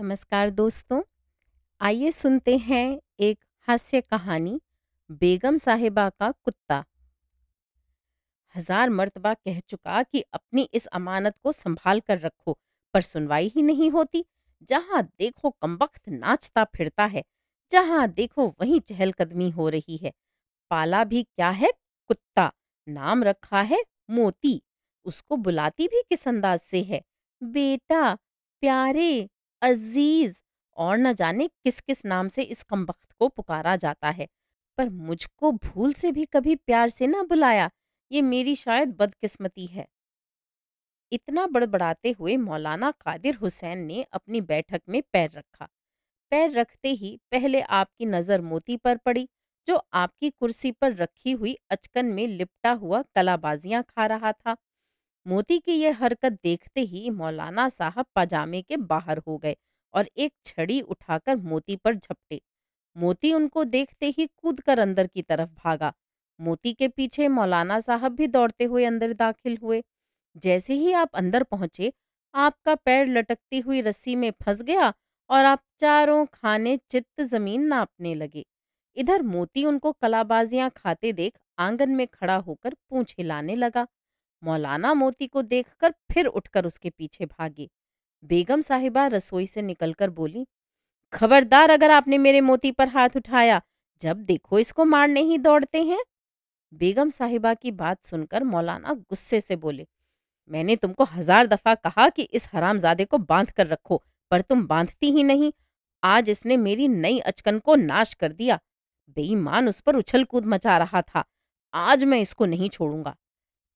नमस्कार दोस्तों आइए सुनते हैं एक हास्य कहानी बेगम साहिबा का कुत्ता हजार मर्तबा कह चुका कि अपनी इस अमानत को संभाल कर रखो पर सुनवाई ही नहीं होती जहां देखो कमबख्त नाचता फिरता है जहां देखो वहीं चहलकदमी हो रही है पाला भी क्या है कुत्ता नाम रखा है मोती उसको बुलाती भी किस अंदाज से है बेटा प्यारे अजीज और न जाने किस किस नाम से इस कमबख्त को पुकारा जाता है पर मुझको भूल से भी कभी प्यार से ना बुलाया ये मेरी शायद बदकिस्मती है इतना बड़बड़ाते हुए मौलाना कादिर हुसैन ने अपनी बैठक में पैर रखा पैर रखते ही पहले आपकी नज़र मोती पर पड़ी जो आपकी कुर्सी पर रखी हुई अचकन में लिपटा हुआ कलाबाजियां खा रहा था मोती की यह हरकत देखते ही मौलाना साहब पजामे के बाहर हो गए और एक छड़ी उठाकर मोती पर झपटे मोती उनको देखते ही कूद कर अंदर की तरफ भागा मोती के पीछे मौलाना साहब भी दौड़ते हुए अंदर दाखिल हुए जैसे ही आप अंदर पहुंचे आपका पैर लटकती हुई रस्सी में फंस गया और आप चारों खाने चित्त जमीन नापने लगे इधर मोती उनको कलाबाजियां खाते देख आंगन में खड़ा होकर पूछ हिलाने लगा मौलाना मोती को देखकर फिर उठकर उसके पीछे भागी बेगम साहिबा रसोई से निकलकर बोली खबरदार अगर आपने मेरे मोती पर हाथ उठाया जब देखो इसको मारने ही दौड़ते हैं बेगम साहिबा की बात सुनकर मौलाना गुस्से से बोले मैंने तुमको हजार दफा कहा कि इस हरामजादे को बांध कर रखो पर तुम बांधती ही नहीं आज इसने मेरी नई अचकन को नाश कर दिया बेईमान उस पर उछल कूद मचा रहा था आज मैं इसको नहीं छोड़ूंगा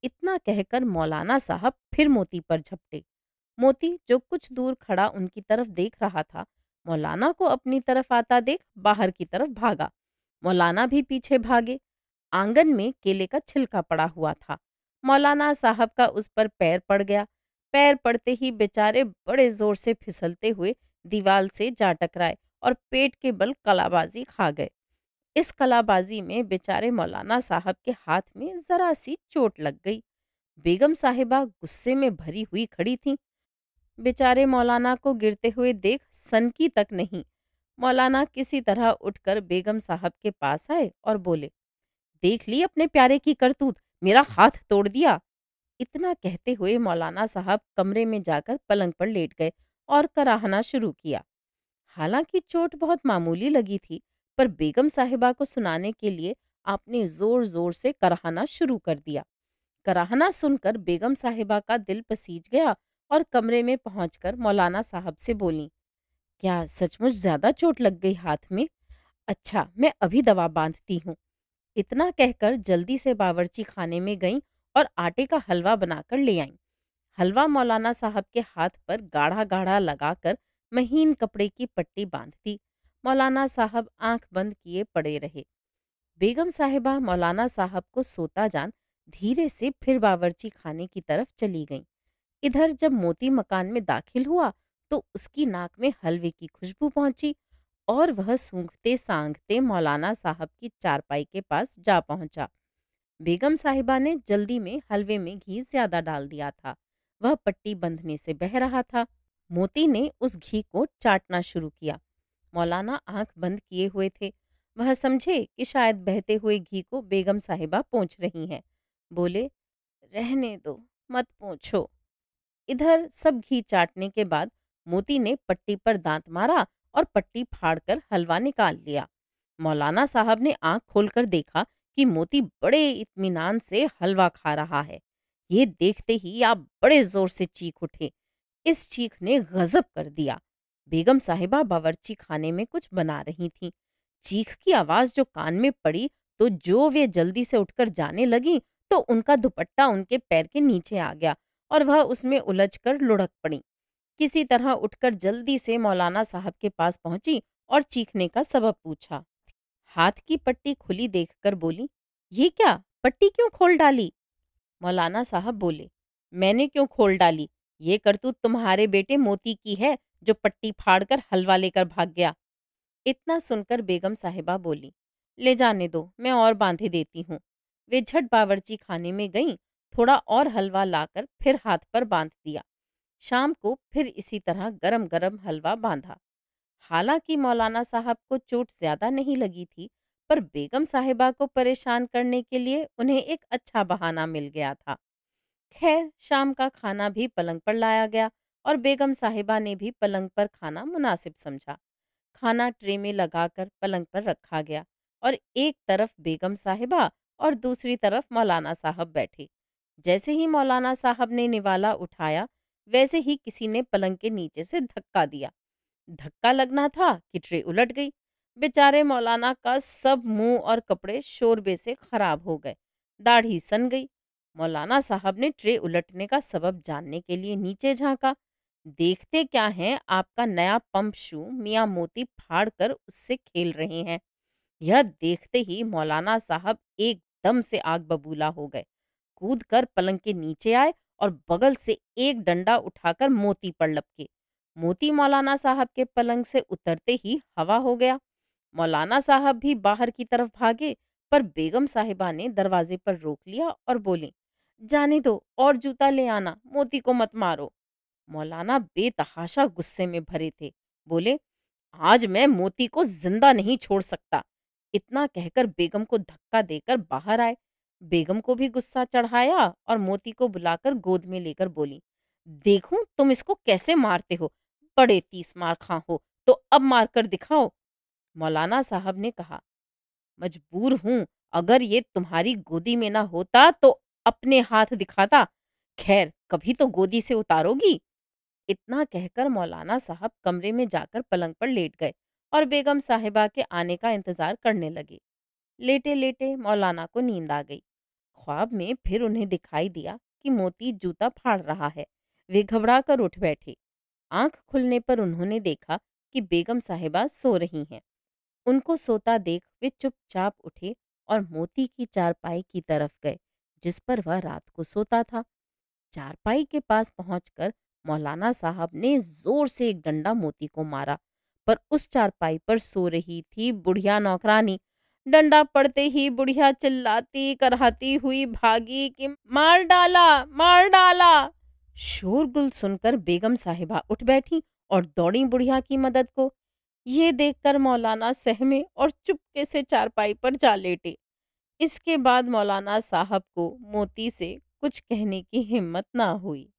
इतना कहकर मौलाना साहब फिर मोती पर झपटे मोती जो कुछ दूर खड़ा उनकी तरफ देख रहा था मौलाना को अपनी तरफ आता देख बाहर की तरफ भागा मौलाना भी पीछे भागे आंगन में केले का छिलका पड़ा हुआ था मौलाना साहब का उस पर पैर पड़ गया पैर पड़ते ही बेचारे बड़े जोर से फिसलते हुए दीवार से जा टकराए और पेट के बल कलाबाजी खा गए इस कलाबाजी में बेचारे मौलाना साहब के हाथ में जरा सी चोट लग गई बेगम साहिबा गुस्से में भरी हुई खड़ी थीं बेचारे मौलाना को गिरते हुए देख सनकी तक नहीं मौलाना किसी तरह उठकर बेगम साहब के पास आए और बोले देख ली अपने प्यारे की करतूत मेरा हाथ तोड़ दिया इतना कहते हुए मौलाना साहब कमरे में जाकर पलंग पर लेट गए और कराहना शुरू किया हालांकि चोट बहुत मामूली लगी थी पर बेगम साहिबा को सुनाने के लिए आपने जोर जोर से कराहना शुरू कर दिया कराहना सुनकर बेगम साहिबा का दिल पसीज गया और कमरे में पहुंचकर मौलाना साहब से बोली क्या सचमुच ज्यादा चोट लग गई हाथ में अच्छा मैं अभी दवा बांधती हूँ इतना कहकर जल्दी से बावर्ची खाने में गई और आटे का हलवा बनाकर ले आई हलवा मौलाना साहब के हाथ पर गाढ़ा गाढ़ा लगाकर महीन कपड़े की पट्टी बांध दी मौलाना साहब आंख बंद किए पड़े रहे बेगम साहिबा मौलाना साहब को सोता जान धीरे से फिर बावर्ची खाने की तरफ चली गईं। इधर जब मोती मकान में दाखिल हुआ तो उसकी नाक में हलवे की खुशबू पहुंची और वह सूंघते सांगते मौलाना साहब की चारपाई के पास जा पहुंचा बेगम साहिबा ने जल्दी में हलवे में घी ज्यादा डाल दिया था वह पट्टी बंधने से बह रहा था मोती ने उस घी को चाटना शुरू किया मौलाना आंख बंद किए हुए थे वह समझे कि शायद बहते हुए घी को बेगम साहिबा पहुँच रही हैं बोले रहने दो मत पूछो इधर सब घी चाटने के बाद मोती ने पट्टी पर दांत मारा और पट्टी फाड़कर हलवा निकाल लिया मौलाना साहब ने आंख खोलकर देखा कि मोती बड़े इत्मीनान से हलवा खा रहा है ये देखते ही आप बड़े जोर से चीख उठे इस चीख ने गजब कर दिया बेगम साहिबा बावर्ची खाने में कुछ बना रही थी चीख की आवाज जो कान में पड़ी तो जो वे जल्दी से उठकर जाने लगी तो उनका दुपट्टा उनके पैर के नीचे आ गया और वह उसमें उलझकर लुढ़क पड़ी किसी तरह उठकर जल्दी से मौलाना साहब के पास पहुंची और चीखने का सबब पूछा हाथ की पट्टी खुली देखकर बोली ये क्या पट्टी क्यों खोल डाली मौलाना साहब बोले मैंने क्यों खोल डाली ये करतूत तुम्हारे बेटे मोती की है जो पट्टी फाड़कर हलवा लेकर भाग गया इतना सुनकर बेगम साहिबा बोली ले जाने दो मैं और बांधे देती हूँ वे झट बावर्ची खाने में गई थोड़ा और हलवा लाकर फिर हाथ पर बांध दिया शाम को फिर इसी तरह गरम गरम हलवा बांधा हालांकि मौलाना साहब को चोट ज्यादा नहीं लगी थी पर बेगम साहिबा को परेशान करने के लिए उन्हें एक अच्छा बहाना मिल गया था खैर शाम का खाना भी पलंग पर लाया गया और बेगम साहिबा ने भी पलंग पर खाना मुनासिब समझा खाना ट्रे में लगाकर पलंग पर रखा गया और एक तरफ बेगम साहिबा और दूसरी तरफ मौलाना साहब बैठे जैसे ही मौलाना साहब ने निवाला उठाया वैसे ही किसी ने पलंग के नीचे से धक्का दिया धक्का लगना था कि ट्रे उलट गई बेचारे मौलाना का सब मुंह और कपड़े शोरबे से खराब हो गए दाढ़ी सन गई मौलाना साहब ने ट्रे उलटने का सबब जानने के लिए नीचे झांका देखते क्या हैं आपका नया पंप शू मियाँ मोती फाड़ कर उससे खेल रहे हैं यह देखते ही मौलाना साहब एकदम से आग बबूला हो गए कूद कर पलंग के नीचे आए और बगल से एक डंडा उठाकर मोती पर लपके मोती मौलाना साहब के पलंग से उतरते ही हवा हो गया मौलाना साहब भी बाहर की तरफ भागे पर बेगम साहिबा ने दरवाजे पर रोक लिया और बोली जाने दो और जूता ले आना मोती को मत मारो मौलाना बेतहाशा गुस्से में भरे थे बोले आज मैं मोती को जिंदा नहीं छोड़ सकता इतना कहकर बेगम को धक्का देकर बाहर आए बेगम को भी गुस्सा चढ़ाया और मोती को बुलाकर गोद में लेकर बोली देखूं तुम इसको कैसे मारते हो बड़े तीस मार खा हो तो अब मार कर दिखाओ मौलाना साहब ने कहा मजबूर हूं अगर ये तुम्हारी गोदी में ना होता तो अपने हाथ दिखाता खैर कभी तो गोदी से उतारोगी इतना कहकर मौलाना साहब कमरे में जाकर पलंग पर लेट गए और बेगम साहिबा के आने का इंतजार करने लगे लेटे लेटे मौलाना को नींद आ गई ख्वाब में फिर उन्हें दिखाई दिया कि मोती जूता फाड़ रहा है वे घबरा कर उठ बैठे आंख खुलने पर उन्होंने देखा कि बेगम साहिबा सो रही हैं उनको सोता देख वे चुपचाप उठे और मोती की चारपाई की तरफ गए जिस पर वह रात को सोता था चारपाई के पास पहुंचकर मौलाना साहब ने जोर से एक डंडा मोती को मारा पर उस चारपाई पर सो रही थी बुढ़िया नौकरानी डंडा पड़ते ही बुढ़िया चिल्लाती करहाती हुई भागी कि मार डाला मार डाला शोरगुल सुनकर बेगम साहिबा उठ बैठी और दौड़ी बुढ़िया की मदद को ये देखकर मौलाना सहमे और चुपके से चारपाई पर जा लेटे इसके बाद मौलाना साहब को मोती से कुछ कहने की हिम्मत ना हुई